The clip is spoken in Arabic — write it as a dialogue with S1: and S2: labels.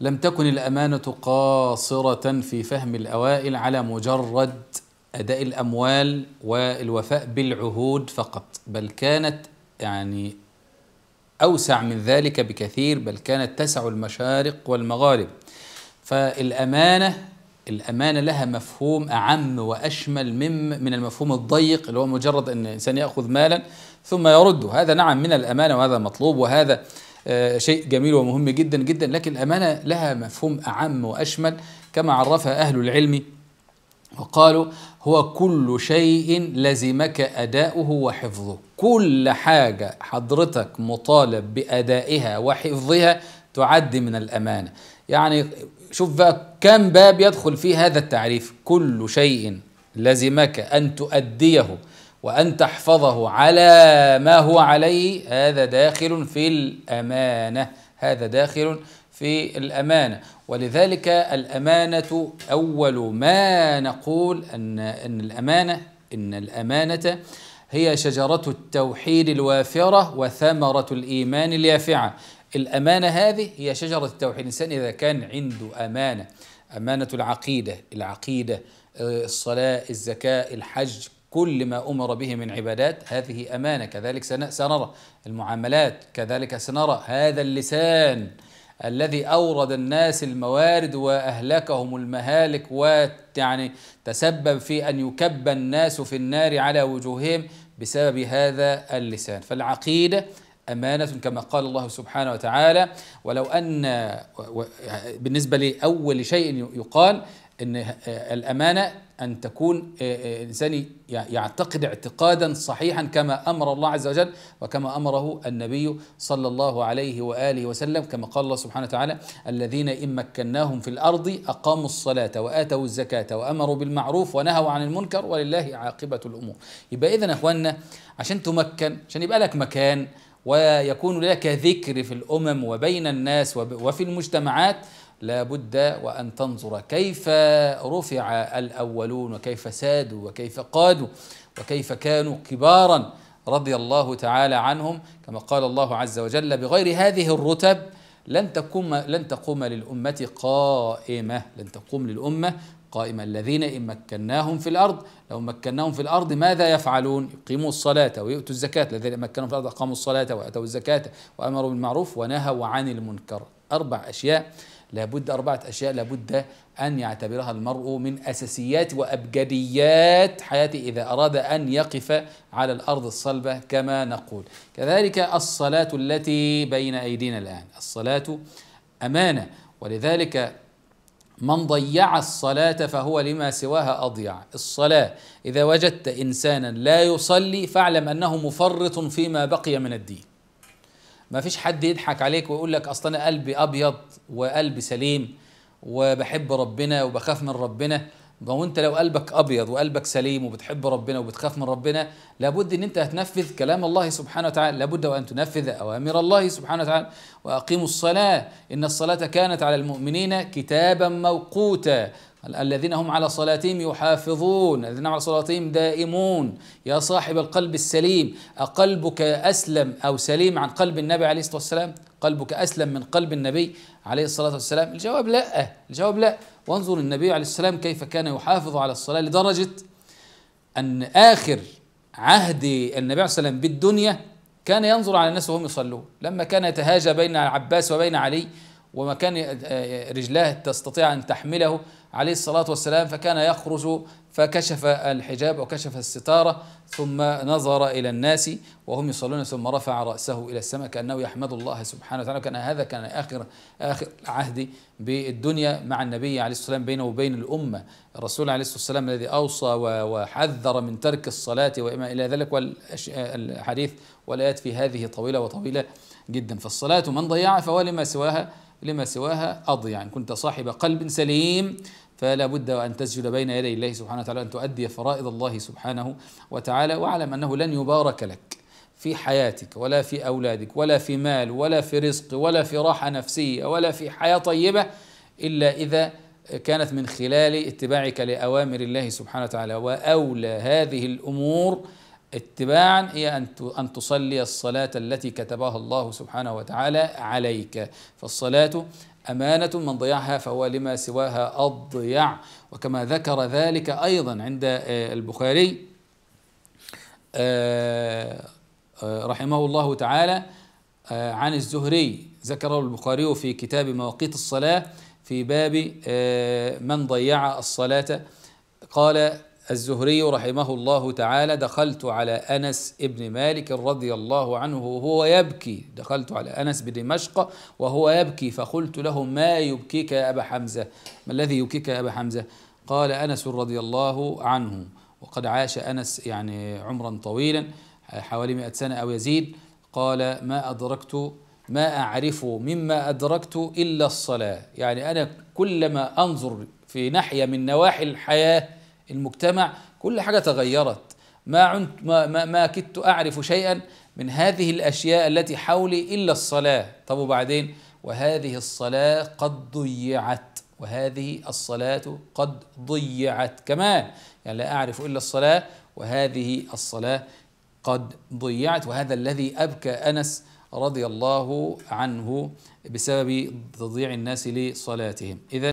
S1: لم تكن الامانه قاصره في فهم الاوائل على مجرد اداء الاموال والوفاء بالعهود فقط بل كانت يعني اوسع من ذلك بكثير بل كانت تسع المشارق والمغارب فالامانه الامانه لها مفهوم اعم واشمل من من المفهوم الضيق اللي هو مجرد ان الانسان ياخذ مالا ثم يرده هذا نعم من الامانه وهذا مطلوب وهذا آه، شيء جميل ومهم جدا جدا لكن الأمانة لها مفهوم أعم وأشمل كما عرفها أهل العلم وقالوا هو كل شيء لزمك أداؤه وحفظه كل حاجة حضرتك مطالب بأدائها وحفظها تعد من الأمانة يعني شوف بقى كم باب يدخل في هذا التعريف كل شيء لزمك أن تؤديه وأن تحفظه على ما هو عليه هذا داخل في الأمانة هذا داخل في الأمانة ولذلك الأمانة أول ما نقول أن أن الأمانة إن الأمانة هي شجرة التوحيد الوافرة وثمرة الإيمان اليافعة الأمانة هذه هي شجرة التوحيد الإنسان إذا كان عنده أمانة أمانة العقيدة العقيدة آه، الصلاة الزكاة الحج كل ما امر به من عبادات هذه امانه كذلك سنرى المعاملات كذلك سنرى هذا اللسان الذي اورد الناس الموارد واهلكهم المهالك ويعني تسبب في ان يكب الناس في النار على وجوههم بسبب هذا اللسان فالعقيده أمانة كما قال الله سبحانه وتعالى ولو أن بالنسبة لأول شيء يقال ان الامانه ان تكون آه، آه، انسان يعتقد اعتقادا صحيحا كما امر الله عز وجل وكما امره النبي صلى الله عليه واله وسلم كما قال الله سبحانه وتعالى الذين ان مكناهم في الارض اقاموا الصلاه واتوا الزكاه وامروا بالمعروف ونهوا عن المنكر ولله عاقبه الامور يبقى اذا يا اخواننا عشان تمكن عشان يبقى لك مكان ويكون لك ذكر في الامم وبين الناس وفي المجتمعات لا بد وأن تنظر كيف رفع الأولون وكيف سادوا وكيف قادوا وكيف كانوا كبارا رضي الله تعالى عنهم كما قال الله عز وجل بغير هذه الرتب لن تقوم لن تقوم للأمة قائمة لن تقوم للأمة قائمة الذين إن مكناهم في الأرض لو مكناهم في الأرض ماذا يفعلون يقيموا الصلاة ويؤتوا الزكاة الذين مكناهم في الأرض أقاموا الصلاة وأتوا الزكاة وأمروا بالمعروف ونهوا عن المنكر أربع أشياء لابد أربعة أشياء لابد أن يعتبرها المرء من أساسيات وأبجديات حياته إذا أراد أن يقف على الأرض الصلبة كما نقول كذلك الصلاة التي بين أيدينا الآن الصلاة أمانة ولذلك من ضيع الصلاة فهو لما سواها أضيع الصلاة إذا وجدت إنسانا لا يصلي فاعلم أنه مفرط فيما بقي من الدين ما فيش حد يضحك عليك ويقول لك اصل انا قلبي ابيض وقلبي سليم وبحب ربنا وبخاف من ربنا ما هو انت لو قلبك ابيض وقلبك سليم وبتحب ربنا وبتخاف من ربنا لابد ان انت هتنفذ كلام الله سبحانه وتعالى لابد وان تنفذ اوامر الله سبحانه وتعالى واقيموا الصلاه ان الصلاه كانت على المؤمنين كتابا موقوتا الذين هم على صلاتهم يحافظون الذين على صلاتهم دائمون يا صاحب القلب السليم أقلبك أسلم أو سليم عن قلب النبي عليه الصلاة والسلام قلبك أسلم من قلب النبي عليه الصلاة والسلام الجواب لا الجواب لا وانظر النبي عليه السلام كيف كان يحافظ على الصلاة لدرجة أن آخر عهد النبي عليه الصلاة والسلام بالدنيا كان ينظر على الناس وهم يصلون لما كان يتهاجى بين العباس وبين علي وما كان آه، آه، رجلاه تستطيع أن تحمله عليه الصلاة والسلام فكان يخرج فكشف الحجاب وكشف الستارة ثم نظر إلى الناس وهم يصلون ثم رفع رأسه إلى السماء كأنه يحمد الله سبحانه وتعالى كان هذا كان آخر آخر عهد بالدنيا مع النبي عليه الصلاة والسلام بينه وبين الأمة الرسول عليه الصلاة والسلام الذي أوصى وحذر من ترك الصلاة وما إلى ذلك والحديث والآيات في هذه طويلة وطويلة جدا فالصلاة من ضيعها فهو لما سواها لما سواها أضيع إن كنت صاحب قلب سليم فلا بد وأن تسجد بين يدي الله سبحانه وتعالى أن تؤدي فرائض الله سبحانه وتعالى واعلم أنه لن يبارك لك في حياتك ولا في أولادك ولا في مال ولا في رزق ولا في راحة نفسية ولا في حياة طيبة إلا إذا كانت من خلال اتباعك لأوامر الله سبحانه وتعالى وأولى هذه الأمور اتباعا هي أن أن تصلي الصلاة التي كتبها الله سبحانه وتعالى عليك فالصلاة أمانة من ضيعها فهو لما سواها أضيع وكما ذكر ذلك أيضا عند آه، البخاري آه، آه، رحمه الله تعالى عن الزهري ذكره البخاري في كتاب مواقيت الصلاة في باب من ضيع الصلاة قال الزهري رحمه الله تعالى دخلت على انس ابن مالك رضي الله عنه وهو يبكي دخلت على انس بدمشق وهو يبكي فقلت له ما يبكيك يا ابا حمزه ما الذي يبكيك يا ابا حمزه قال انس رضي الله عنه وقد عاش انس يعني عمرا طويلا حوالي 100 سنه او يزيد قال ما ادركت ما اعرف مما ادركت الا الصلاه يعني انا كلما انظر في ناحيه من نواحي الحياه المجتمع كل حاجة تغيرت ما, عنت ما, ما, ما كدت أعرف شيئا من هذه الأشياء التي حولي إلا الصلاة طب وبعدين وهذه الصلاة قد ضيعت وهذه الصلاة قد ضيعت كمان يعني لا أعرف إلا الصلاة وهذه الصلاة قد ضيعت وهذا الذي أبكى أنس رضي الله عنه بسبب تضييع الناس لصلاتهم إذا